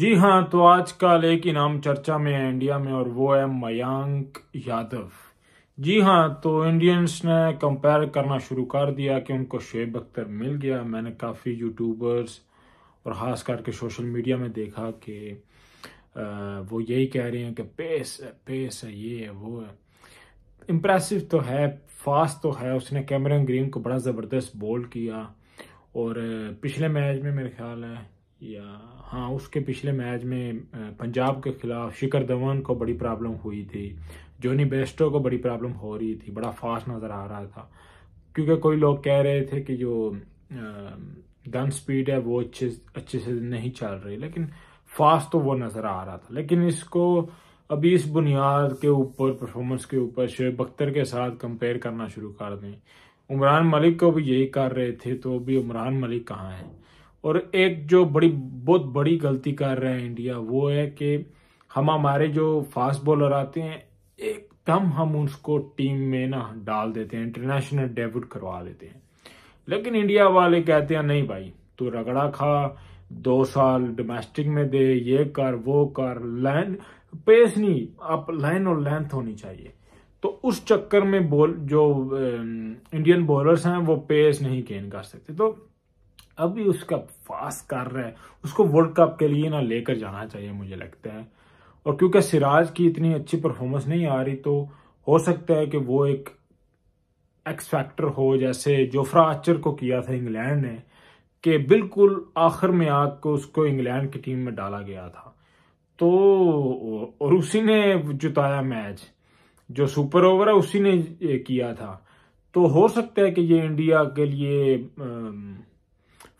जी हाँ तो आजकल एक ही नाम चर्चा में है इंडिया में और वो है मयंक यादव जी हाँ तो इंडियंस ने कंपेयर करना शुरू कर दिया कि उनको शेब अख्तर मिल गया मैंने काफ़ी यूट्यूबर्स और ख़ास करके सोशल मीडिया में देखा कि वो यही कह रहे हैं कि पेस है पेस है ये है वो है इम्प्रेसिव तो है फास्ट तो है उसने कैमरन ग्रीन को बड़ा ज़बरदस्त बोल किया और पिछले मैच में मेरे ख्याल है या हाँ उसके पिछले मैच में पंजाब के खिलाफ शिखर धवन को बड़ी प्रॉब्लम हुई थी जोनी बेस्टो को बड़ी प्रॉब्लम हो रही थी बड़ा फास्ट नज़र आ रहा था क्योंकि कोई लोग कह रहे थे कि जो गन स्पीड है वो अच्छे अच्छे से नहीं चल रही लेकिन फास्ट तो वो नज़र आ रहा था लेकिन इसको अभी इस बुनियाद के ऊपर परफॉर्मेंस के ऊपर शेब अख्तर के साथ कंपेयर करना शुरू कर दें उमरान मलिक को भी यही कर रहे थे तो अभी उमरान मलिक कहाँ है और एक जो बड़ी बहुत बड़ी गलती कर रहे हैं इंडिया वो है कि हम हमारे जो फास्ट बॉलर आते हैं एकदम हम उसको टीम में ना डाल देते हैं इंटरनेशनल डेब्यूट करवा देते हैं लेकिन इंडिया वाले कहते हैं नहीं भाई तू रगड़ा खा दो साल डोमेस्टिक में दे ये कर वो कर लाइन पेस नहीं आप लाइन और लेंथ होनी चाहिए तो उस चक्कर में बोल जो इंडियन बॉलर्स हैं वो पेस नहीं गेन कर सकते तो अभी उसका फास्ट कर रहा है उसको वर्ल्ड कप के लिए ना लेकर जाना चाहिए मुझे लगता है और क्योंकि सिराज की इतनी अच्छी परफॉर्मेंस नहीं आ रही तो हो सकता है कि वो एक एक्स फैक्टर हो जैसे जोफ्रा आचर को किया था इंग्लैंड ने कि बिल्कुल आखिर में आकर उसको इंग्लैंड की टीम में डाला गया था तो और उसी ने जुताया मैच जो सुपर ओवर है उसी ने किया था तो हो सकता है कि ये इंडिया के लिए आ,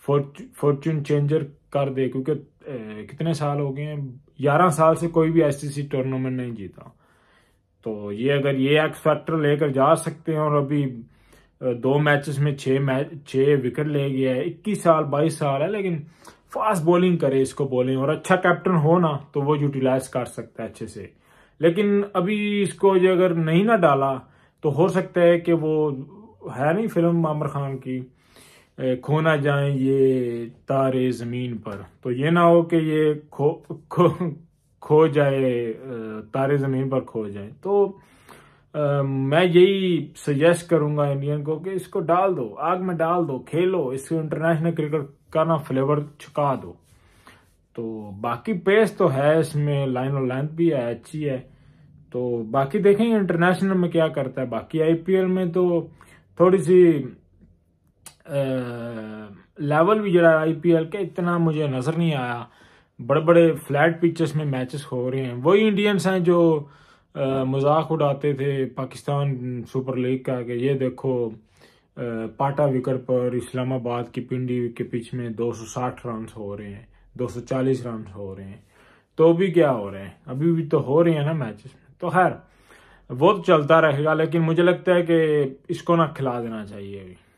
फॉर्चून चेंजर कर दे क्योंकि कितने साल हो गए हैं ग्यारह साल से कोई भी आईसीसी टूर्नामेंट नहीं जीता तो ये अगर ये एक्स फैक्टर लेकर जा सकते हैं और अभी दो मैचेस में छह मैच छह विकेट ले गया है इक्कीस साल बाईस साल है लेकिन फास्ट बॉलिंग करे इसको बॉलिंग और अच्छा कैप्टन हो ना तो वो यूटिलाइज कर सकता है अच्छे से लेकिन अभी इसको ये अगर नहीं ना डाला तो हो सकता है कि वो है नहीं फिल्म मामर खान की खो ना जाए ये तारे ज़मीन पर तो ये ना हो कि ये खो खो खो जाए तारे ज़मीन पर खो जाए तो आ, मैं यही सजेस्ट करूंगा इंडियन को कि इसको डाल दो आग में डाल दो खेलो इसको इंटरनेशनल क्रिकेट का ना फ्लेवर छुका दो तो बाकी पेस तो है इसमें लाइन और लेंथ भी है अच्छी है तो बाकी देखेंगे इंटरनेशनल में क्या करता है बाकी आईपीएल में तो थोड़ी सी लेवल भी जो है आईपीएल का इतना मुझे नज़र नहीं आया बड़े बड़े फ्लैट पिचेस में मैचेस हो रहे हैं वही इंडियंस हैं जो मजाक उड़ाते थे पाकिस्तान सुपर लीग का कि ये देखो पाटा विकेट पर इस्लामाबाद की पिंडी के पिच में 260 रन हो रहे हैं 240 रन हो रहे हैं तो भी क्या हो रहे हैं अभी भी तो हो रहे हैं ना मैचेस में तो खैर वो तो चलता रहेगा लेकिन मुझे लगता है कि इसको ना खिला देना चाहिए अभी